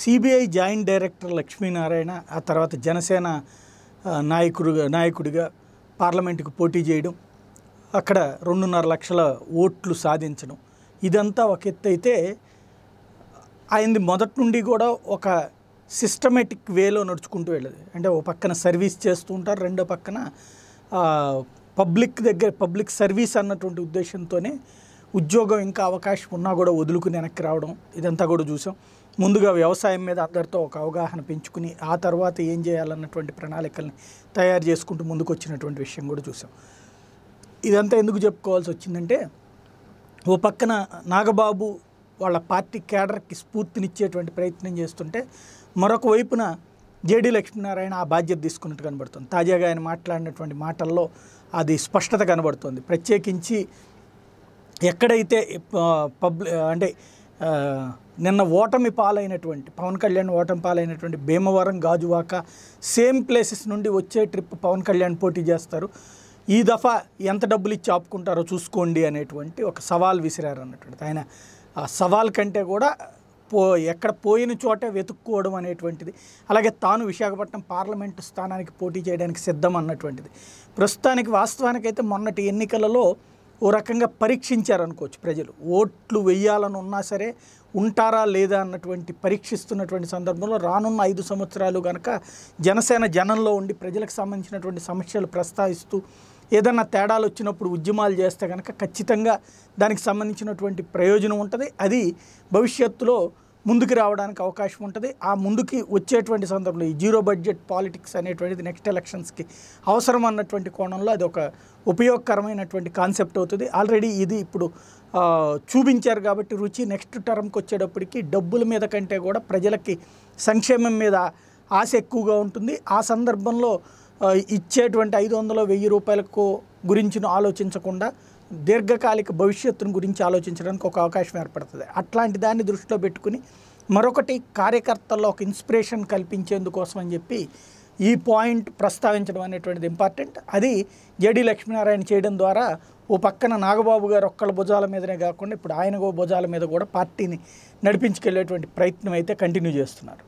CBI joint director Lakshminarayana ఆ తర్వాత జనసేన నాయకుడుగా నాయకుడిగా పార్లమెంటుకు పోటీ చేయడం అక్కడ రెండున్నర లక్షల ఓట్లు సాధించడం ఇదంతా ఒక ఎత్తు అయితే ఆయనది మొదటి నుండి కూడా ఒక సిస్టమేటిక్ వేలో నడుచుకుంటూ వెళ్ళదు అంటే ఓ పక్కన సర్వీస్ చేస్తూ ఉంటారు రెండో పక్కన పబ్లిక్ దగ్గర పబ్లిక్ సర్వీస్ అన్నటువంటి ఉద్దేశంతోనే ఉద్యోగం ఇంకా అవకాశం ఉన్నా కూడా వదులుకుని వెనక్కి రావడం ఇదంతా కూడా చూసాం ముందుగా వ్యవసాయం మీద అందరితో ఒక అవగాహన పెంచుకుని ఆ తర్వాత ఏం చేయాలన్నటువంటి ప్రణాళికల్ని తయారు చేసుకుంటూ ముందుకు వచ్చినటువంటి విషయం కూడా చూసాం ఇదంతా ఎందుకు చెప్పుకోవాల్సి వచ్చిందంటే ఓ పక్కన నాగబాబు వాళ్ళ పార్టీ కేడర్కి స్ఫూర్తినిచ్చేటువంటి ప్రయత్నం చేస్తుంటే మరొక వైపున జేడీ లక్ష్మీనారాయణ ఆ బాధ్యత తీసుకున్నట్టు కనబడుతుంది తాజాగా ఆయన మాట్లాడినటువంటి మాటల్లో అది స్పష్టత కనబడుతుంది ప్రత్యేకించి ఎక్కడైతే పబ్లి అంటే నిన్న ఓటమి పాలైనటువంటి పవన్ కళ్యాణ్ ఓటమి పాలైనటువంటి భీమవరం గాజువాక సేమ్ ప్లేసెస్ నుండి వచ్చే ట్రిప్ పవన్ కళ్యాణ్ పోటీ చేస్తారు ఈ దఫా ఎంత డబ్బులు ఇచ్చి ఆపుకుంటారో చూసుకోండి అనేటువంటి ఒక సవాల్ విసిరారు అన్నటువంటి ఆయన ఆ సవాల్ కంటే కూడా పో ఎక్కడ పోయిన చోటే వెతుక్కోవడం అనేటువంటిది అలాగే తాను విశాఖపట్నం పార్లమెంటు స్థానానికి పోటీ చేయడానికి సిద్ధం అన్నటువంటిది ప్రస్తుతానికి వాస్తవానికైతే మొన్నటి ఎన్నికలలో ఓ రకంగా పరీక్షించారనుకోవచ్చు ప్రజలు ఓట్లు వేయాలని ఉన్నా సరే ఉంటారా లేదా అన్నటువంటి పరీక్షిస్తున్నటువంటి సందర్భంలో రానున్న ఐదు సంవత్సరాలు కనుక జనసేన జనంలో ఉండి ప్రజలకు సంబంధించినటువంటి సమస్యలు ప్రస్తావిస్తూ ఏదన్నా తేడాలు వచ్చినప్పుడు ఉద్యమాలు చేస్తే కనుక ఖచ్చితంగా దానికి సంబంధించినటువంటి ప్రయోజనం ఉంటుంది అది భవిష్యత్తులో ముందుకు రావడానికి అవకాశం ఉంటుంది ఆ ముందుకి వచ్చేటువంటి సందర్భంలో ఈ జీరో బడ్జెట్ పాలిటిక్స్ అనేటువంటిది నెక్స్ట్ ఎలక్షన్స్కి అవసరం అన్నటువంటి కోణంలో అది ఒక ఉపయోగకరమైనటువంటి కాన్సెప్ట్ అవుతుంది ఆల్రెడీ ఇది ఇప్పుడు చూపించారు కాబట్టి రుచి నెక్స్ట్ టర్మ్కి వచ్చేటప్పటికి డబ్బుల మీద కంటే కూడా ప్రజలకి సంక్షేమం మీద ఆశ ఎక్కువగా ఉంటుంది ఆ సందర్భంలో ఇచ్చేటువంటి ఐదు వందల వెయ్యి రూపాయలకు గురించిన ఆలోచించకుండా దీర్ఘకాలిక భవిష్యత్తును గురించి ఆలోచించడానికి ఒక అవకాశం ఏర్పడుతుంది అట్లాంటి దాన్ని దృష్టిలో పెట్టుకుని మరొకటి కార్యకర్తల్లో ఒక ఇన్స్పిరేషన్ కల్పించేందుకోసం అని చెప్పి ఈ పాయింట్ ప్రస్తావించడం అనేటువంటిది ఇంపార్టెంట్ అది జేడి లక్ష్మీనారాయణ చేయడం ద్వారా ఓ పక్కన నాగబాబు గారు ఒక్కళ్ళ భుజాల మీదనే కాకుండా ఇప్పుడు ఆయన భుజాల మీద కూడా పార్టీని నడిపించుకెళ్లేటువంటి ప్రయత్నం అయితే కంటిన్యూ చేస్తున్నారు